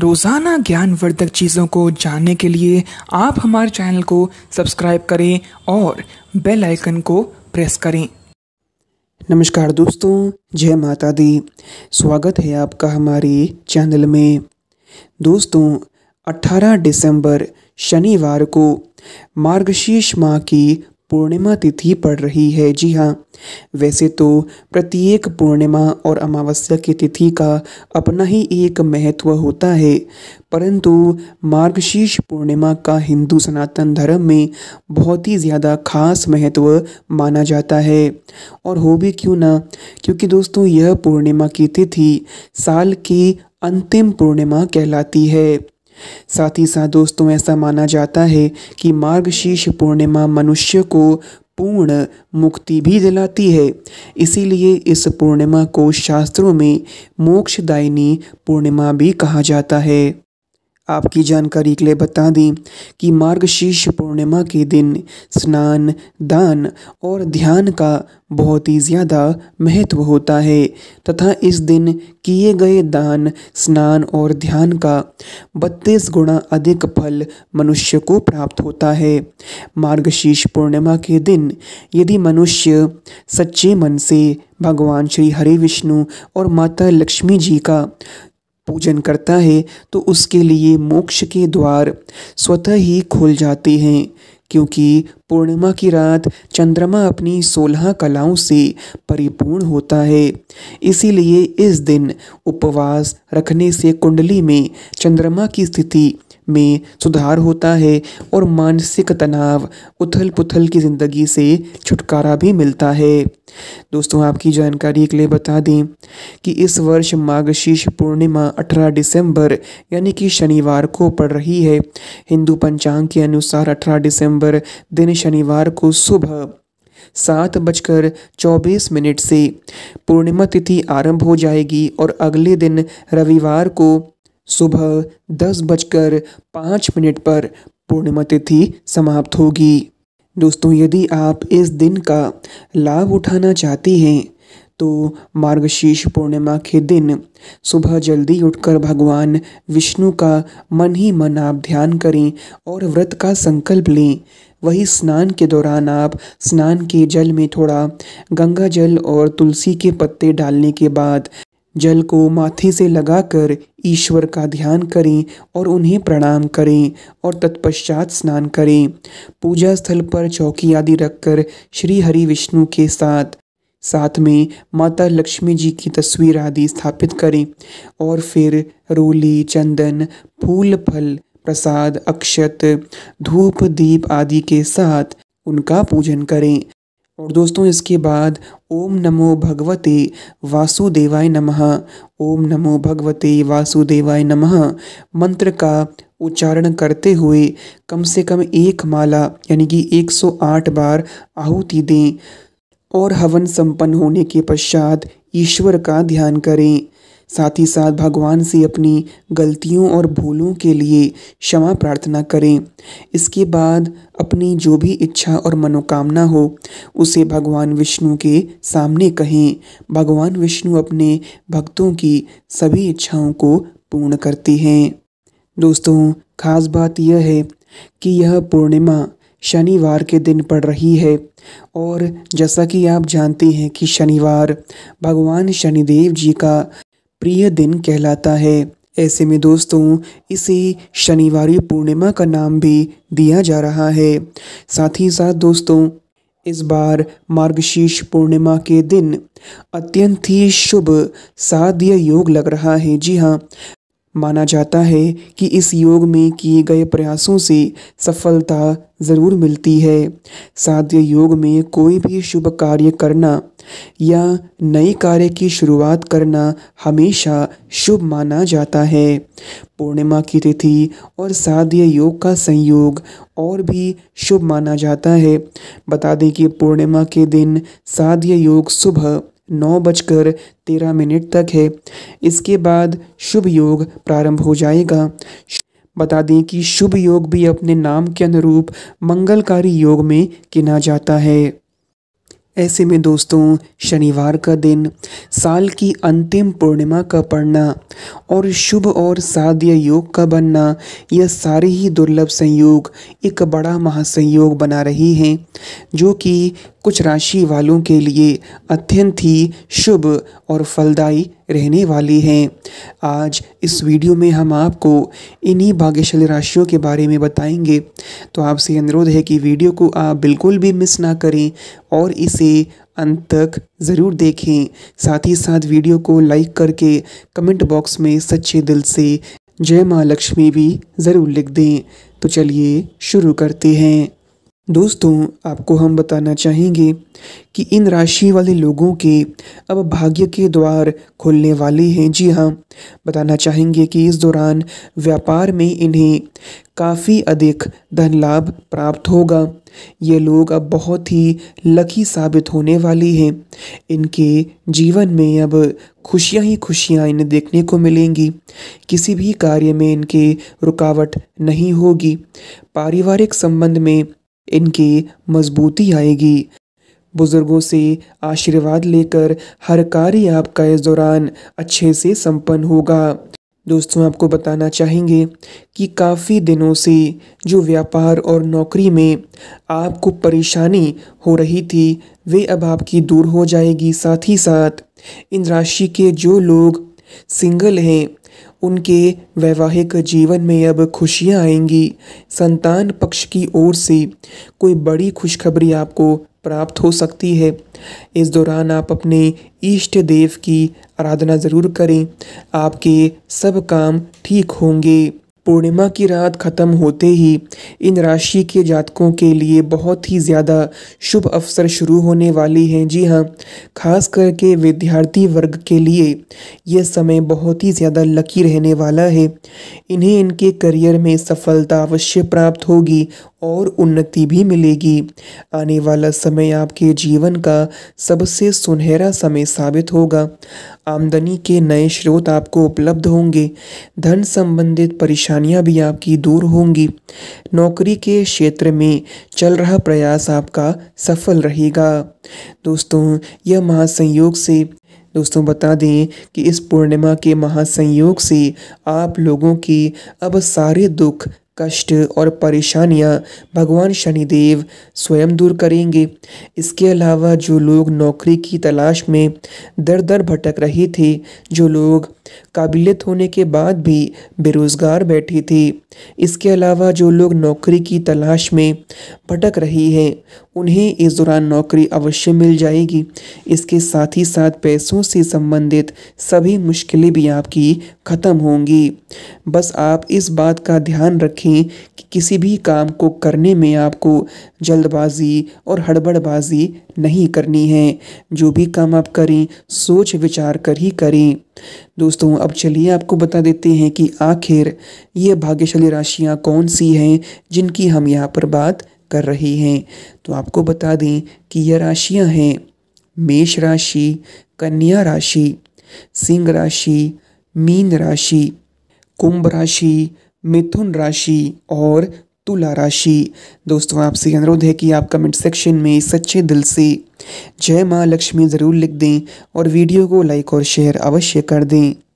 रोज़ाना ज्ञानवर्धक चीज़ों को जानने के लिए आप हमारे चैनल को सब्सक्राइब करें और बेल आइकन को प्रेस करें नमस्कार दोस्तों जय माता दी स्वागत है आपका हमारे चैनल में दोस्तों 18 दिसंबर शनिवार को मार्गशीर्ष माह की पूर्णिमा तिथि पड़ रही है जी हाँ वैसे तो प्रत्येक पूर्णिमा और अमावस्या की तिथि का अपना ही एक महत्व होता है परंतु मार्गशीर्ष पूर्णिमा का हिंदू सनातन धर्म में बहुत ही ज़्यादा खास महत्व माना जाता है और हो भी क्यों ना क्योंकि दोस्तों यह पूर्णिमा की तिथि साल की अंतिम पूर्णिमा कहलाती है साथ ही साथ दोस्तों ऐसा माना जाता है कि मार्गशीर्ष पूर्णिमा मनुष्य को पूर्ण मुक्ति भी दिलाती है इसीलिए इस पूर्णिमा को शास्त्रों में मोक्षदायिनी पूर्णिमा भी कहा जाता है आपकी जानकारी के लिए बता दें कि मार्गशीर्ष पूर्णिमा के दिन स्नान दान और ध्यान का बहुत ही ज़्यादा महत्व होता है तथा इस दिन किए गए दान स्नान और ध्यान का बत्तीस गुणा अधिक फल मनुष्य को प्राप्त होता है मार्गशीर्ष पूर्णिमा के दिन यदि मनुष्य सच्चे मन से भगवान श्री हरि विष्णु और माता लक्ष्मी जी का पूजन करता है तो उसके लिए मोक्ष के द्वार स्वतः ही खुल जाते हैं क्योंकि पूर्णिमा की रात चंद्रमा अपनी सोलह कलाओं से परिपूर्ण होता है इसीलिए इस दिन उपवास रखने से कुंडली में चंद्रमा की स्थिति में सुधार होता है और मानसिक तनाव उथल पुथल की ज़िंदगी से छुटकारा भी मिलता है दोस्तों आपकी जानकारी के लिए बता दें कि इस वर्ष माघशीष पूर्णिमा 18 दिसंबर यानी कि शनिवार को पड़ रही है हिंदू पंचांग के अनुसार 18 दिसंबर दिन शनिवार को सुबह सात बजकर चौबीस मिनट से पूर्णिमा तिथि आरंभ हो जाएगी और अगले दिन रविवार को सुबह दस बजकर पाँच मिनट पर पूर्णिमा तिथि समाप्त होगी दोस्तों यदि आप इस दिन का लाभ उठाना चाहती हैं तो मार्गशीर्ष पूर्णिमा के दिन सुबह जल्दी उठकर भगवान विष्णु का मन ही मन आप ध्यान करें और व्रत का संकल्प लें वही स्नान के दौरान आप स्नान के जल में थोड़ा गंगा जल और तुलसी के पत्ते डालने के बाद जल को माथे से लगाकर ईश्वर का ध्यान करें और उन्हें प्रणाम करें और तत्पश्चात स्नान करें पूजा स्थल पर चौकी आदि रखकर श्री हरि विष्णु के साथ साथ में माता लक्ष्मी जी की तस्वीर आदि स्थापित करें और फिर रोली चंदन फूल फल प्रसाद अक्षत धूप दीप आदि के साथ उनका पूजन करें और दोस्तों इसके बाद ओम नमो भगवते वासुदेवाय नमः ओम नमो भगवते वासुदेवाय नमः मंत्र का उच्चारण करते हुए कम से कम एक माला यानी कि 108 बार आहुति दें और हवन संपन्न होने के पश्चात ईश्वर का ध्यान करें साथ ही साथ भगवान से अपनी गलतियों और भूलों के लिए क्षमा प्रार्थना करें इसके बाद अपनी जो भी इच्छा और मनोकामना हो उसे भगवान विष्णु के सामने कहें भगवान विष्णु अपने भक्तों की सभी इच्छाओं को पूर्ण करते हैं दोस्तों खास बात यह है कि यह पूर्णिमा शनिवार के दिन पड़ रही है और जैसा कि आप जानते हैं कि शनिवार भगवान शनिदेव जी का प्रिय दिन कहलाता है ऐसे में दोस्तों इसे शनिवार पूर्णिमा का नाम भी दिया जा रहा है साथ ही साथ दोस्तों इस बार मार्गशीर्ष पूर्णिमा के दिन अत्यंत ही शुभ साध्य योग लग रहा है जी हाँ माना जाता है कि इस योग में किए गए प्रयासों से सफलता ज़रूर मिलती है साध्य योग में कोई भी शुभ कार्य करना या नए कार्य की शुरुआत करना हमेशा शुभ माना जाता है पूर्णिमा की तिथि और साध्य योग का संयोग और भी शुभ माना जाता है बता दें कि पूर्णिमा के दिन साध्य योग सुबह नौ बजकर तेरह मिनट तक है इसके बाद शुभ योग प्रारंभ हो जाएगा बता दें कि शुभ योग भी अपने नाम के अनुरूप मंगलकारी योग में गिना जाता है ऐसे में दोस्तों शनिवार का दिन साल की अंतिम पूर्णिमा का पड़ना और शुभ और साध्य योग का बनना यह सारे ही दुर्लभ संयोग एक बड़ा महासंयोग बना रही हैं जो कि कुछ राशि वालों के लिए अत्यंत ही शुभ और फलदायी रहने वाली हैं आज इस वीडियो में हम आपको इन्हीं भाग्यशाली राशियों के बारे में बताएंगे तो आपसे अनुरोध है कि वीडियो को आप बिल्कुल भी मिस ना करें और इसे अंत तक ज़रूर देखें साथ ही साथ वीडियो को लाइक करके कमेंट बॉक्स में सच्चे दिल से जय माँ लक्ष्मी भी ज़रूर लिख दें तो चलिए शुरू करते हैं दोस्तों आपको हम बताना चाहेंगे कि इन राशि वाले लोगों के अब भाग्य के द्वार खुलने वाले हैं जी हाँ बताना चाहेंगे कि इस दौरान व्यापार में इन्हें काफ़ी अधिक धन लाभ प्राप्त होगा ये लोग अब बहुत ही लकी साबित होने वाली हैं इनके जीवन में अब खुशियां ही खुशियां इन्हें देखने को मिलेंगी किसी भी कार्य में इनके रुकावट नहीं होगी पारिवारिक संबंध में इनकी मजबूती आएगी बुजुर्गों से आशीर्वाद लेकर हर कार्य आपका इस दौरान अच्छे से संपन्न होगा दोस्तों आपको बताना चाहेंगे कि काफ़ी दिनों से जो व्यापार और नौकरी में आपको परेशानी हो रही थी वे अब आपकी दूर हो जाएगी साथ ही साथ इन राशि के जो लोग सिंगल हैं उनके वैवाहिक जीवन में अब खुशियां आएंगी संतान पक्ष की ओर से कोई बड़ी खुशखबरी आपको प्राप्त हो सकती है इस दौरान आप अपने इष्ट देव की आराधना ज़रूर करें आपके सब काम ठीक होंगे पूर्णिमा की रात ख़त्म होते ही इन राशि के जातकों के लिए बहुत ही ज़्यादा शुभ अवसर शुरू होने वाली हैं जी हाँ खास करके विद्यार्थी वर्ग के लिए यह समय बहुत ही ज़्यादा लकी रहने वाला है इन्हें इनके करियर में सफलता अवश्य प्राप्त होगी और उन्नति भी मिलेगी आने वाला समय आपके जीवन का सबसे सुनहरा समय साबित होगा आमदनी के नए स्रोत आपको उपलब्ध होंगे धन संबंधित परेशानी परेशानियां भी आपकी दूर होंगी नौकरी के क्षेत्र में चल रहा प्रयास आपका सफल रहेगा दोस्तों यह महासंयोग से दोस्तों बता दें कि इस पूर्णिमा के महासंयोग से आप लोगों की अब सारे दुख कष्ट और परेशानियां भगवान शनिदेव स्वयं दूर करेंगे इसके अलावा जो लोग नौकरी की तलाश में दर दर भटक रहे थे जो लोग काबिलियत होने के बाद भी बेरोज़गार बैठी थी इसके अलावा जो लोग नौकरी की तलाश में भटक रही हैं उन्हें इस दौरान नौकरी अवश्य मिल जाएगी इसके साथ ही साथ पैसों से संबंधित सभी मुश्किलें भी आपकी ख़त्म होंगी बस आप इस बात का ध्यान रखें कि किसी भी काम को करने में आपको जल्दबाजी और हड़बड़बाजी नहीं करनी है जो भी काम आप करें सोच विचार कर ही करें दोस्तों अब चलिए आपको बता देते हैं कि आखिर ये भाग्यशाली राशियाँ कौन सी हैं जिनकी हम यहाँ पर बात कर रहे हैं तो आपको बता दें कि यह राशियाँ हैं मेष राशि कन्या राशि सिंह राशि मीन राशि कुंभ राशि मिथुन राशि और तुला राशि दोस्तों आपसे अनुरोध है कि आप कमेंट सेक्शन में सच्चे दिल से जय माँ लक्ष्मी ज़रूर लिख दें और वीडियो को लाइक और शेयर अवश्य कर दें